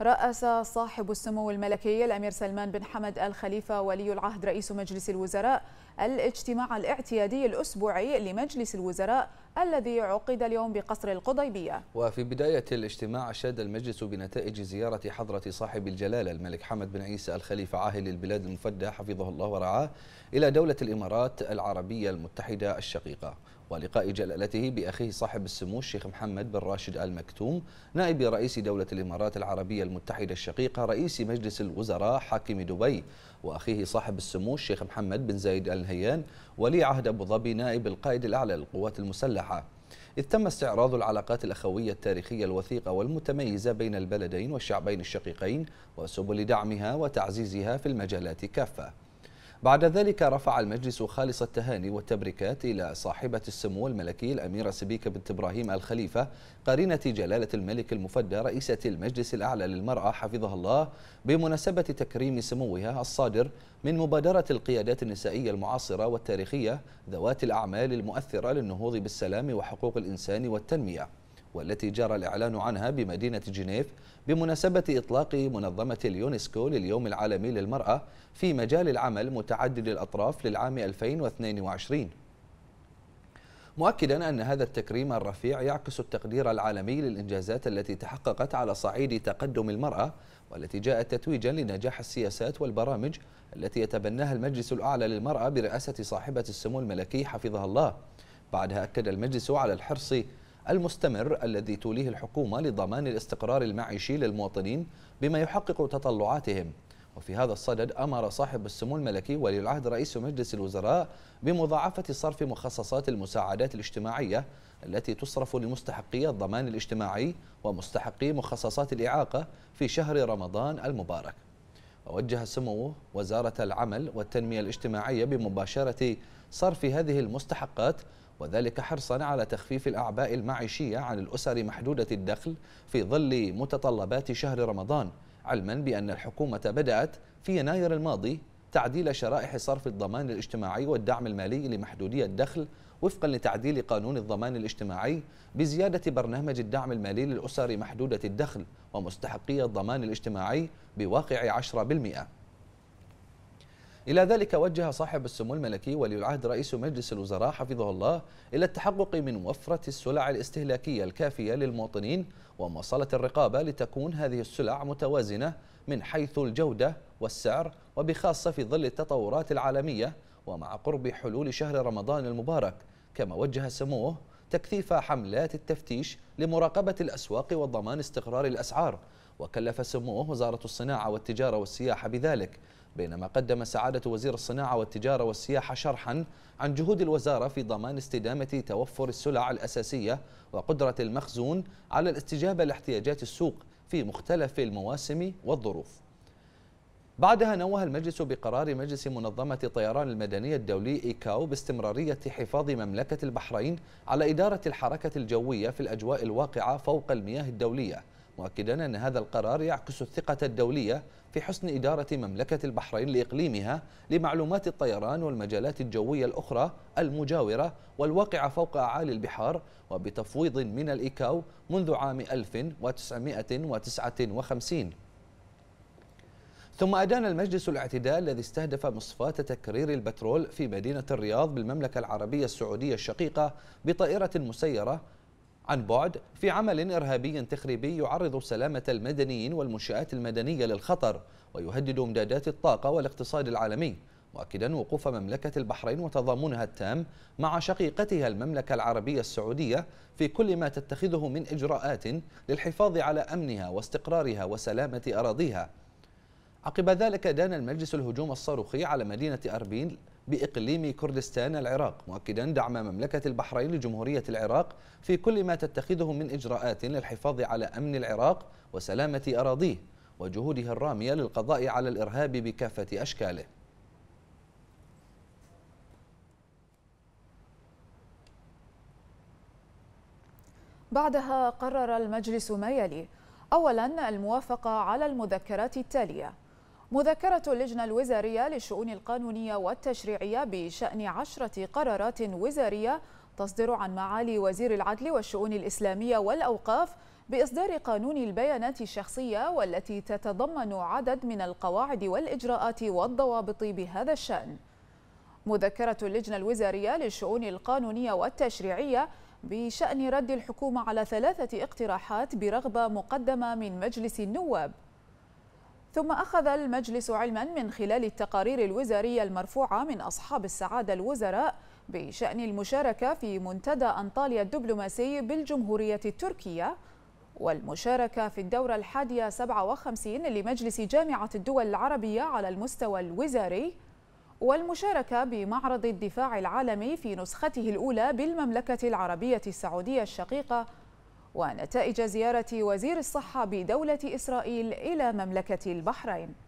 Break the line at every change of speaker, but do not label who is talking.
رأس صاحب السمو الملكي الأمير سلمان بن حمد الخليفة ولي العهد رئيس مجلس الوزراء الاجتماع الاعتيادي الأسبوعي لمجلس الوزراء الذي عقد اليوم بقصر القضيبية
وفي بداية الاجتماع شاد المجلس بنتائج زيارة حضرة صاحب الجلالة الملك حمد بن عيسى الخليفة عاهل البلاد المفدى حفظه الله ورعاه إلى دولة الإمارات العربية المتحدة الشقيقة ولقاء جلالته بأخيه صاحب السمو الشيخ محمد بن راشد آل مكتوم نائب رئيس دولة الإمارات العربية المتحدة الشقيقة رئيس مجلس الوزراء حاكم دبي وأخيه صاحب السمو الشيخ محمد بن زايد آل نهيان ولي عهد أبو ظبي نائب القائد الأعلى للقوات المسلحة إذ تم استعراض العلاقات الأخوية التاريخية الوثيقة والمتميزة بين البلدين والشعبين الشقيقين وسبل دعمها وتعزيزها في المجالات كافة بعد ذلك رفع المجلس خالص التهاني والتبريكات إلى صاحبة السمو الملكي الأميرة سبيكة بنت إبراهيم الخليفة قرينة جلالة الملك المفدى رئيسة المجلس الأعلى للمرأة حفظها الله بمناسبة تكريم سموها الصادر من مبادرة القيادات النسائية المعاصرة والتاريخية ذوات الأعمال المؤثرة للنهوض بالسلام وحقوق الإنسان والتنمية والتي جرى الإعلان عنها بمدينة جنيف بمناسبة إطلاق منظمة اليونسكو لليوم العالمي للمرأة في مجال العمل متعدد الأطراف للعام 2022 مؤكدا أن هذا التكريم الرفيع يعكس التقدير العالمي للإنجازات التي تحققت على صعيد تقدم المرأة والتي جاءت تتويجا لنجاح السياسات والبرامج التي يتبناها المجلس الأعلى للمرأة برئاسة صاحبة السمو الملكي حفظها الله بعدها أكد المجلس على الحرص المستمر الذي توليه الحكومة لضمان الاستقرار المعيشي للمواطنين بما يحقق تطلعاتهم وفي هذا الصدد أمر صاحب السمو الملكي ولي العهد رئيس مجلس الوزراء بمضاعفة صرف مخصصات المساعدات الاجتماعية التي تصرف لمستحقي الضمان الاجتماعي ومستحقي مخصصات الإعاقة في شهر رمضان المبارك ووجه سموه وزارة العمل والتنمية الاجتماعية بمباشرة صرف هذه المستحقات وذلك حرصا على تخفيف الأعباء المعيشية عن الأسر محدودة الدخل في ظل متطلبات شهر رمضان علما بأن الحكومة بدأت في يناير الماضي تعديل شرائح صرف الضمان الاجتماعي والدعم المالي لمحدودي الدخل وفقا لتعديل قانون الضمان الاجتماعي بزيادة برنامج الدعم المالي للأسر محدودة الدخل ومستحقي الضمان الاجتماعي بواقع 10% إلى ذلك وجه صاحب السمو الملكي ولي العهد رئيس مجلس الوزراء حفظه الله إلى التحقق من وفرة السلع الاستهلاكية الكافية للمواطنين ومواصلة الرقابة لتكون هذه السلع متوازنة من حيث الجودة والسعر وبخاصة في ظل التطورات العالمية ومع قرب حلول شهر رمضان المبارك كما وجه سموه تكثيف حملات التفتيش لمراقبة الأسواق وضمان استقرار الأسعار وكلف سموه وزارة الصناعة والتجارة والسياحة بذلك بينما قدم سعادة وزير الصناعة والتجارة والسياحة شرحا عن جهود الوزارة في ضمان استدامة توفر السلع الأساسية وقدرة المخزون على الاستجابة لاحتياجات السوق في مختلف المواسم والظروف بعدها نوه المجلس بقرار مجلس منظمة الطيران المدنية الدولي إيكاو باستمرارية حفاظ مملكة البحرين على إدارة الحركة الجوية في الأجواء الواقعة فوق المياه الدولية مؤكدا أن هذا القرار يعكس الثقة الدولية في حسن إدارة مملكة البحرين لإقليمها لمعلومات الطيران والمجالات الجوية الأخرى المجاورة والواقعة فوق أعالي البحار وبتفويض من الإيكاو منذ عام 1959 ثم أدان المجلس الاعتدال الذي استهدف مصفاة تكرير البترول في مدينة الرياض بالمملكة العربية السعودية الشقيقة بطائرة مسيرة عن بعد في عمل إرهابي تخريبي يعرض سلامة المدنيين والمنشآت المدنية للخطر ويهدد إمدادات الطاقة والاقتصاد العالمي مؤكدا وقوف مملكة البحرين وتضامنها التام مع شقيقتها المملكة العربية السعودية في كل ما تتخذه من إجراءات للحفاظ على أمنها واستقرارها وسلامة أراضيها عقب ذلك دان المجلس الهجوم الصاروخي على مدينة أربيل بإقليم كردستان العراق مؤكدا دعم مملكة البحرين لجمهورية العراق في كل ما تتخذه من إجراءات للحفاظ على أمن العراق وسلامة أراضيه وجهوده الرامية للقضاء على الإرهاب بكافة أشكاله
بعدها قرر المجلس ما يلي أولا الموافقة على المذكرات التالية مذكرة اللجنة الوزارية للشؤون القانونية والتشريعية بشأن عشرة قرارات وزارية تصدر عن معالي وزير العدل والشؤون الإسلامية والأوقاف بإصدار قانون البيانات الشخصية والتي تتضمن عدد من القواعد والإجراءات والضوابط بهذا الشأن مذكرة اللجنة الوزارية للشؤون القانونية والتشريعية بشأن رد الحكومة على ثلاثة اقتراحات برغبة مقدمة من مجلس النواب ثم أخذ المجلس علما من خلال التقارير الوزارية المرفوعة من أصحاب السعادة الوزراء بشأن المشاركة في منتدى أنطاليا الدبلوماسي بالجمهورية التركية والمشاركة في الدورة الحادية 57 لمجلس جامعة الدول العربية على المستوى الوزاري والمشاركة بمعرض الدفاع العالمي في نسخته الأولى بالمملكة العربية السعودية الشقيقة ونتائج زيارة وزير الصحة بدولة إسرائيل إلى مملكة البحرين